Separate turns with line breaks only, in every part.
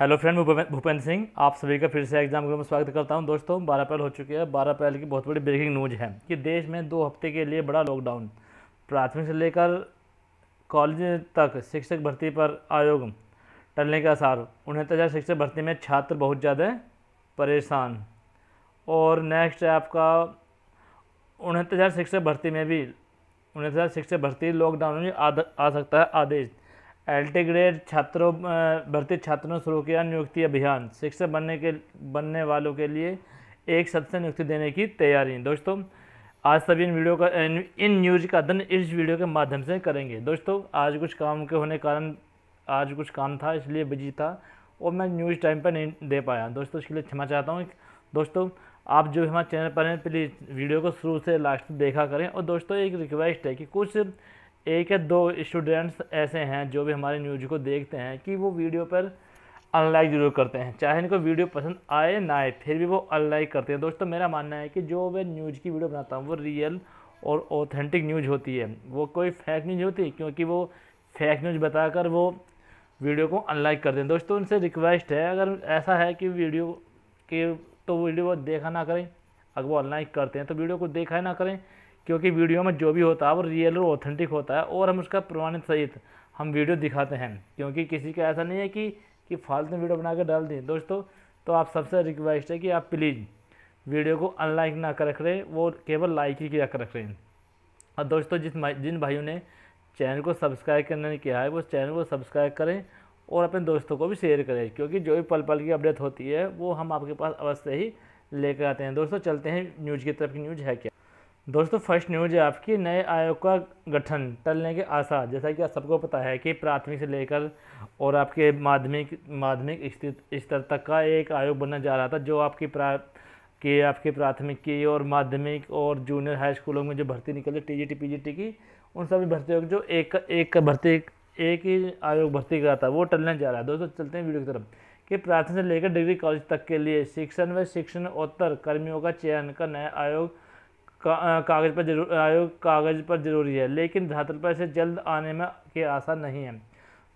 hello friend Bhupendra Singh आप सभी का फिर से एग्जाम में स्वागत करता हूं दोस्तों 12 अप्रैल हो चुकी है 12 अप्रैल की बहुत बड़ी ब्रेकिंग न्यूज है कि देश में दो हफ्ते के लिए बड़ा लॉकडाउन प्राथमिक से लेकर कॉलेज तक शिक्षक भर्ती पर आयोग टलने के आसार उनहत्तर शिक्षक भर्ती में छात्र बहुत ज़्यादा परेशान और नेक्स्ट है आपका उनहत्तर शिक्षक भर्ती में भी उनहत्तर शिक्षक भर्ती लॉकडाउन में आ सकता है आदेश एल्टी ग्रेड छात्रों भर्ती छात्रों शुरू किया नियुक्ति अभियान शिक्षक बनने के बनने वालों के लिए एक सदस्य नियुक्ति देने की तैयारी दोस्तों आज सभी इन वीडियो का इन न्यूज़ का अध्ययन इस वीडियो के माध्यम से करेंगे दोस्तों आज कुछ काम के होने कारण आज कुछ काम था इसलिए बिजी था और मैं न्यूज़ टाइम पर नहीं दे पाया दोस्तों इसके लिए क्षमा चाहता हूँ दोस्तों आप जो हमारे चैनल पर हैं प्लीज़ वीडियो को शुरू से लास्ट देखा करें और दोस्तों एक रिक्वेस्ट है कि कुछ एक या दो स्टूडेंट्स ऐसे हैं जो भी हमारे न्यूज को देखते हैं कि वो वीडियो पर अनलाइक ज़रूर करते हैं चाहे इनको वीडियो पसंद आए ना आए फिर भी वो अनलाइक करते हैं दोस्तों मेरा मानना है कि जो मैं न्यूज़ की वीडियो बनाता हूँ वो रियल और ऑथेंटिक न्यूज़ होती है वो कोई फेक न्यूज़ होती है क्योंकि वो फेक न्यूज़ बताकर वो वीडियो को अनलाइक कर दें दोस्तों उनसे रिक्वेस्ट है अगर ऐसा है कि वीडियो के तो वीडियो देखा ना करें अगर वो अनलाइक करते हैं तो वीडियो को देखा ना करें क्योंकि वीडियो में जो भी होता है वो रियल और ऑथेंटिक होता है और हम उसका प्रमाणित सहित हम वीडियो दिखाते हैं क्योंकि किसी का ऐसा नहीं है कि कि फालतू में वीडियो बना कर डाल दें दोस्तों तो आप सबसे रिक्वेस्ट है कि आप प्लीज़ वीडियो को अनलाइक ना कर रख रहे वो केवल लाइक ही किया कर रख रहे हैं और दोस्तों जिस जिन भाइयों ने चैनल को सब्सक्राइब करने किया है वो चैनल को सब्सक्राइब करें और अपने दोस्तों को भी शेयर करें क्योंकि जो भी पल पल की अपडेट होती है वो हम आपके पास अवश्य ही लेकर आते हैं दोस्तों चलते हैं न्यूज़ की तरफ की न्यूज़ है क्या दोस्तों फर्स्ट न्यूज है आपकी नए आयोग का गठन टलने के आसार जैसा कि आप सबको पता है कि प्राथमिक से लेकर और आपके माध्यमिक माध्यमिक स्तर तक का एक आयोग बनना जा रहा था जो आपकी प्रा के आपके प्राथमिक की और माध्यमिक और जूनियर हाई स्कूलों में जो भर्ती निकले T G T P G T की उन सभी भर्तियों जो एक एक का भर्ती एक ही आयोग भर्ती कर था वो टलने जा रहा है दोस्तों चलते हैं वीडियो की तरफ कि प्राथमिक से लेकर डिग्री कॉलेज तक के लिए शिक्षण व उत्तर कर्मियों का चयन का नया आयोग कागज़ पर जरूर आयोग कागज़ पर ज़रूरी है लेकिन धरातल पर इसे जल्द आने में के आसार नहीं है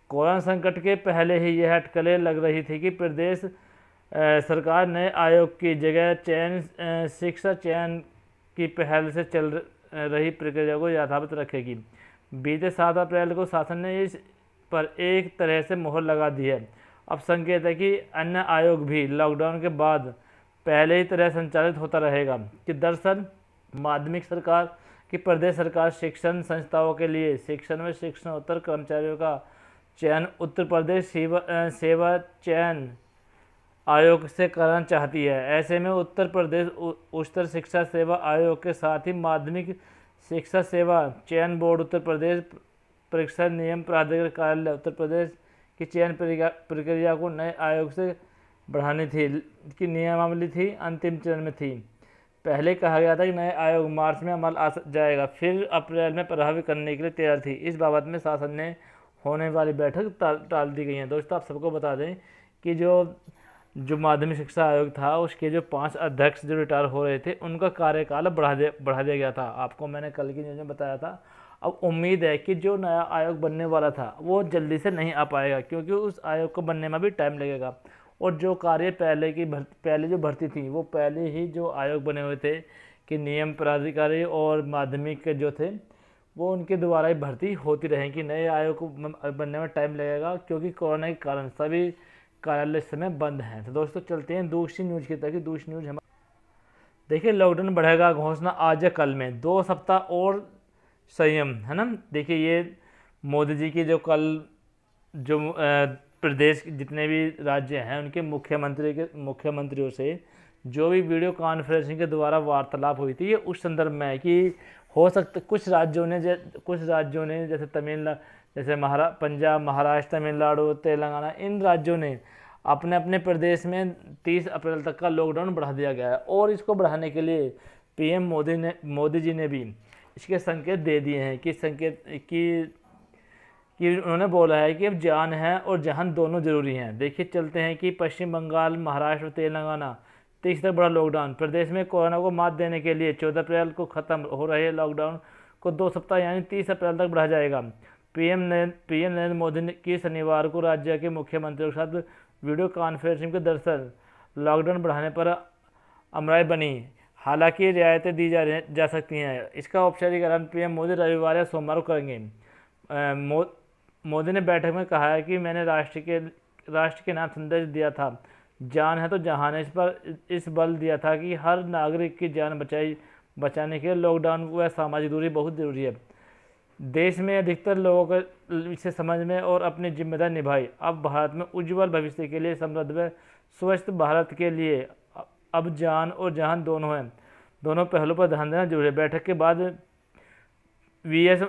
कोरोना संकट के पहले ही यह अटकलें लग रही थी कि प्रदेश सरकार ने आयोग की जगह चयन शिक्षा चयन की पहल से चल रही प्रक्रिया को यथावत रखेगी बीते सात अप्रैल को शासन ने इस पर एक तरह से मोहर लगा दी है अब संकेत है कि अन्य आयोग भी लॉकडाउन के बाद पहले ही तरह संचालित होता रहेगा कि दरअसल माध्यमिक सरकार कि प्रदेश सरकार शिक्षण संस्थाओं के लिए शिक्षण में शिक्षण उत्तर कर्मचारियों का चयन उत्तर प्रदेश सेवा सेवा चयन आयोग से करना चाहती है ऐसे में उत्तर प्रदेश उच्चतर शिक्षा सेवा आयोग के साथ ही माध्यमिक शिक्षा सेवा चयन बोर्ड उत्तर प्रदेश परीक्षा नियम प्राधिकरण कार्यालय उत्तर प्रदेश की चयन प्रक्रिया को नए आयोग से बढ़ानी थी की नियमावली थी अंतिम चरण में थी पहले कहा गया था कि नए आयोग मार्च में अमल आ जाएगा फिर अप्रैल में प्रभावी करने के लिए तैयार थी इस बाबत में शासन ने होने वाली बैठक टाल दी गई है दोस्तों आप सबको बता दें कि जो जो माध्यमिक शिक्षा आयोग था उसके जो पांच अध्यक्ष जो रिटायर हो रहे थे उनका कार्यकाल बढ़ा दे बढ़ा दिया गया था आपको मैंने कल की न्यूज़ में बताया था अब उम्मीद है कि जो नया आयोग बनने वाला था वो जल्दी से नहीं आ पाएगा क्योंकि उस आयोग को बनने में भी टाइम लगेगा और जो कार्य पहले की भर, पहले जो भर्ती थी वो पहले ही जो आयोग बने हुए थे कि नियम प्राधिकारी और माध्यमिक जो थे वो उनके द्वारा ही भर्ती होती रहेगी नए आयोग को बनने में टाइम लगेगा क्योंकि कोरोना के कारण सभी कार्यालय इस समय बंद हैं तो दोस्तों चलते हैं दूसरी न्यूज की तरफ दूसरी न्यूज हम देखिए लॉकडाउन बढ़ेगा घोषणा आज या कल में दो सप्ताह और संयम है ना देखिए ये मोदी जी की जो कल जो प्रदेश के जितने भी राज्य हैं उनके मुख्यमंत्री के मुख्यमंत्रियों से जो भी वीडियो कॉन्फ्रेंसिंग के द्वारा वार्तालाप हुई थी ये उस संदर्भ में है कि हो सकता कुछ राज्यों ने कुछ राज्यों ने जैसे तमिल जैसे महारा पंजाब महाराष्ट्र तमिलनाडु तेलंगाना इन राज्यों ने अपने अपने प्रदेश में 30 अप्रैल तक का लॉकडाउन बढ़ा दिया गया है और इसको बढ़ाने के लिए पीएम मोदी ने मोदी जी ने भी इसके संकेत दे दिए हैं कि संकेत कि कि उन्होंने बोला है कि अब जान है और जहान दोनों ज़रूरी हैं देखिए चलते हैं कि पश्चिम बंगाल महाराष्ट्र और तेलंगाना तीसरा तक बड़ा लॉकडाउन प्रदेश में कोरोना को मात देने के लिए चौदह अप्रैल को ख़त्म हो रहे लॉकडाउन को दो सप्ताह यानी तीस अप्रैल तक बढ़ा जाएगा पीएम पीएम नरेंद्र मोदी की शनिवार को राज्य के मुख्यमंत्रियों के साथ वीडियो कॉन्फ्रेंसिंग के दरअसल लॉकडाउन बढ़ाने पर अमराय बनी हालांकि रियायतें दी जा जा सकती हैं इसका औपचारिक ऐलान पीएम मोदी रविवार या सोमवार को करेंगे मोदी ने बैठक में कहा है कि मैंने राष्ट्र के राष्ट्र के नाम संदेश दिया था जान है तो जहान है इस पर इस बल दिया था कि हर नागरिक की जान बचाई बचाने के लिए लॉकडाउन व सामाजिक दूरी बहुत ज़रूरी है देश में अधिकतर लोगों को इसे समझ में और अपनी जिम्मेदारी निभाई अब भारत में उज्जवल भविष्य के लिए समृद्ध व स्वस्थ भारत के लिए अब जान और जहान दोनों हैं दोनों पहलुओं पर ध्यान देना जरूरी है बैठक के बाद वी एस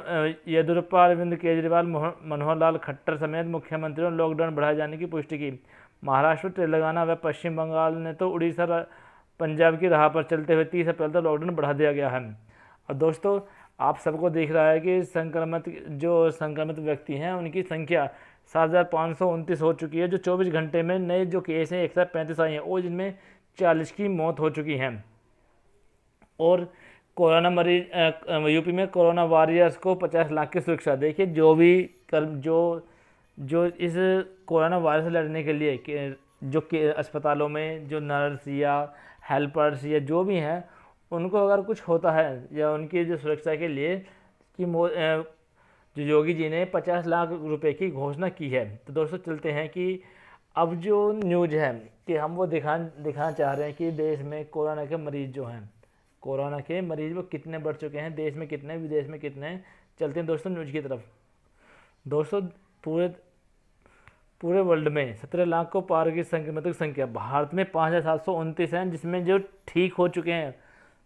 येदुरप्पा अरविंद केजरीवाल मनोहर लाल खट्टर समेत मुख्यमंत्रियों ने लॉकडाउन बढ़ाए जाने की पुष्टि की महाराष्ट्र तेलंगाना व पश्चिम बंगाल ने तो उड़ीसा पंजाब की राह पर चलते हुए तीस अप्रैल तक लॉकडाउन बढ़ा दिया गया है और दोस्तों आप सबको दिख रहा है कि संक्रमित जो संक्रमित व्यक्ति हैं उनकी संख्या सात हज़ार पाँच सौ उनतीस हो चुकी है जो चौबीस घंटे में नए जो केस हैं एक सौ पैंतीस आए हैं और जिनमें चालीस की मौत हो चुकी हैं और कोरोना मरीज यूपी में कोरोना वॉरियर्स को 50 लाख की सुरक्षा देखिए जो भी कर जो जो इस कोरोना वायरस से लड़ने के लिए के, जो के अस्पतालों में जो नर्स या हेल्पर्स या जो भी हैं उनको अगर कुछ होता है या उनकी जो सुरक्षा के लिए कि जो योगी जी ने 50 लाख रुपए की घोषणा की है तो दोस्तों चलते हैं कि अब जो न्यूज है कि हम वो दिखा दिखाना चाह रहे हैं कि देश में कोरोना के मरीज जो हैं कोरोना के मरीज वो कितने बढ़ चुके हैं देश में कितने विदेश में कितने हैं चलते हैं दोस्तों न्यूज की तरफ दोस्तों पूरे पूरे वर्ल्ड में सत्रह लाख को पार की संक्रमितों की संख्या भारत में पाँच हज़ार सात सौ उनतीस हैं जिसमें जो ठीक हो चुके हैं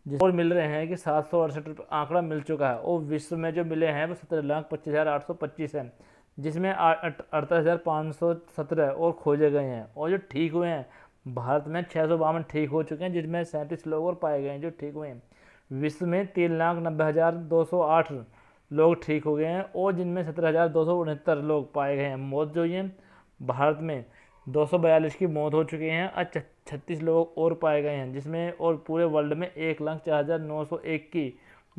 जिस और मिल रहे हैं कि सात सौ अड़सठ आंकड़ा मिल चुका है और विश्व में जो मिले हैं वो सत्रह लाख पच्चीस हज़ार आठ सौ पच्चीस हैं जिसमें अड़तालीस हज़ार पाँच सौ सत्रह और खोजे गए हैं और जो ठीक हुए हैं भारत में छः सौ बावन ठीक हो चुके हैं जिसमें सैंतीस लोग और पाए गए हैं जो ठीक हुए हैं विश्व में तीन लाख नब्बे हज़ार दो सौ आठ लोग ठीक हो गए हैं और जिनमें सत्रह हज़ार दो सौ उनहत्तर लोग पाए गए हैं मौत जो ये भारत में दो सौ बयालीस की मौत हो चुकी हैं और छत्तीस लोग और पाए गए हैं जिसमें और पूरे वर्ल्ड में एक लाख चार हज़ार नौ सौ एक की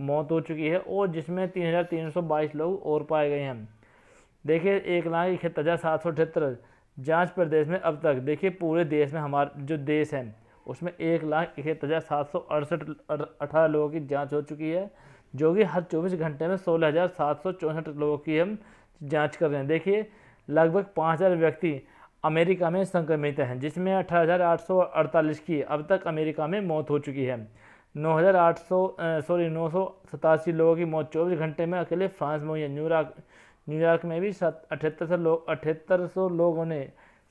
मौत हो चुकी है और जिसमें तीन हज़ार तीन सौ बाईस लोग और पाए गए हैं देखिए एक लाख इकहत्तर हज़ार सात सौ अठहत्तर जांच प्रदेश में अब तक देखिए पूरे देश में हमारे जो देश है उसमें एक लाख इकहत्तर हज़ार सात सौ अड़सठ अठारह लोगों की जांच हो चुकी है जो कि हर चौबीस घंटे में सोलह हज़ार सात सौ चौंसठ लोगों की हम जांच कर रहे हैं देखिए लगभग पाँच हज़ार व्यक्ति अमेरिका में संक्रमित हैं जिसमें अठारह हज़ार आठ सौ अड़तालीस की अब तक अमेरिका में मौत हो चुकी है नौ हज़ार आठ सौ सॉरी नौ सौ सतासी लोगों की मौत चौबीस घंटे में अकेले फ्रांस में हुई है न्यूरा न्यूयॉर्क में भी सत अठहत्तर सौ लोग अठहत्तर सौ लोगों ने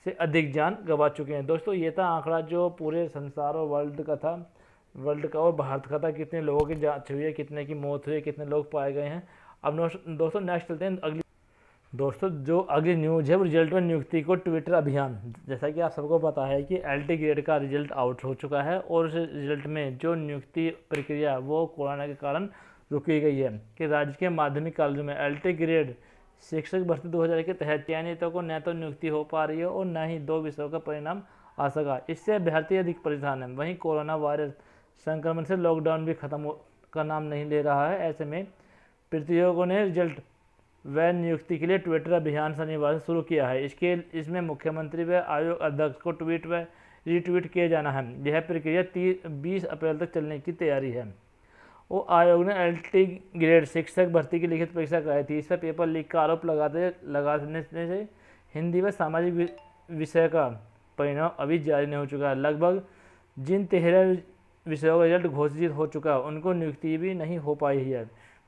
से अधिक जान गंवा चुके हैं दोस्तों ये था आंकड़ा जो पूरे संसार और वर्ल्ड का था वर्ल्ड का और भारत का था कितने लोगों की जाँच हुई है कितने की मौत हुई है कितने लोग पाए गए हैं अब दोस्तों नेक्स्ट चलते हैं अगली दोस्तों जो अगली न्यूज है वो रिजल्ट में नियुक्ति को ट्विटर अभियान जैसा कि आप सबको पता है कि एल ग्रेड का रिजल्ट आउट हो चुका है और उस रिजल्ट में जो नियुक्ति प्रक्रिया वो कोरोना के कारण रुकी गई है कि राज्य के माध्यमिक कॉलेज में एल ग्रेड शिक्षक भर्ती 2000 के तहत चयन को न तो नियुक्ति हो पा रही है और न ही दो विषयों का परिणाम आ सका इससे अभ्यर्थी अधिक परेशान है वहीं कोरोना वायरस संक्रमण से लॉकडाउन भी खत्म का नाम नहीं ले रहा है ऐसे में प्रतियोगियों ने रिजल्ट व नियुक्ति के लिए ट्विटर अभियान शनिवार से शुरू किया है इसके इसमें मुख्यमंत्री व आयोग अध्यक्ष को ट्वीट व रीट्वीट किया जाना है यह प्रक्रिया तीस बीस अप्रैल तक चलने की तैयारी है वो आयोग ने एल ग्रेड शिक्षक भर्ती की लिखित परीक्षा कराई थी इस पर पेपर लीक का आरोप लगाते लगाने से हिंदी व सामाजिक विषय का परिणाम अभी जारी नहीं हो चुका है लगभग जिन तेरह विषयों का रिजल्ट घोषित हो चुका है उनको नियुक्ति भी नहीं हो पाई है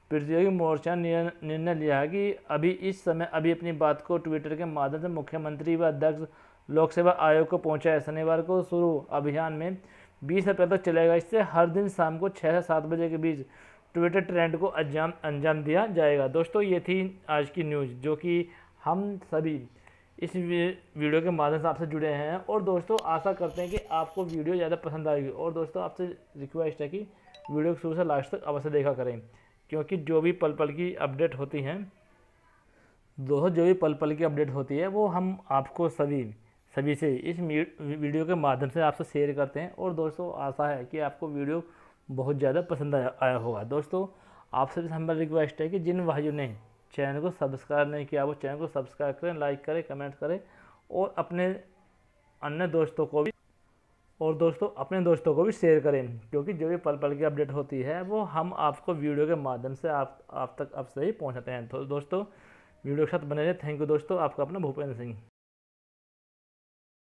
प्रतियोगी मोर्चा ने निर्णय लिया है कि अभी इस समय अभी अपनी बात को ट्विटर के माध्यम से मुख्यमंत्री व अध्यक्ष लोक सेवा आयोग को है शनिवार को शुरू अभियान में बीस अप्रैल तक चलेगा इससे हर दिन शाम को छः से सात बजे के बीच ट्विटर ट्रेंड को अंजाम अंजाम दिया जाएगा दोस्तों ये थी आज की न्यूज़ जो कि हम सभी इस वीडियो के माध्यम से आपसे जुड़े हैं और दोस्तों आशा करते हैं कि आपको वीडियो ज़्यादा पसंद आएगी और दोस्तों आपसे रिक्वेस्ट है कि वीडियो को शुरू से लास्ट तक अवश्य देखा करें क्योंकि जो भी पल पल की अपडेट होती हैं दोस्तों जो भी पल पल की अपडेट होती है वो हम आपको सभी सभी से इस वीडियो के माध्यम से आपसे शेयर करते हैं और दोस्तों आशा है कि आपको वीडियो बहुत ज़्यादा पसंद आया, आया होगा दोस्तों आप सभी से हमारी रिक्वेस्ट है कि जिन भाइयों ने चैनल को सब्सक्राइब नहीं किया वो चैनल को सब्सक्राइब करें लाइक करें कमेंट करें और अपने अन्य दोस्तों को भी और दोस्तों अपने दोस्तों को भी शेयर करें क्योंकि जो भी पल पल की अपडेट होती है वो हम आपको वीडियो के माध्यम से आप आप तक आप सही पहुँचाते हैं तो दोस्तों वीडियो के साथ बने रहे थैंक यू दोस्तों आपका अपना भूपेंद्र सिंह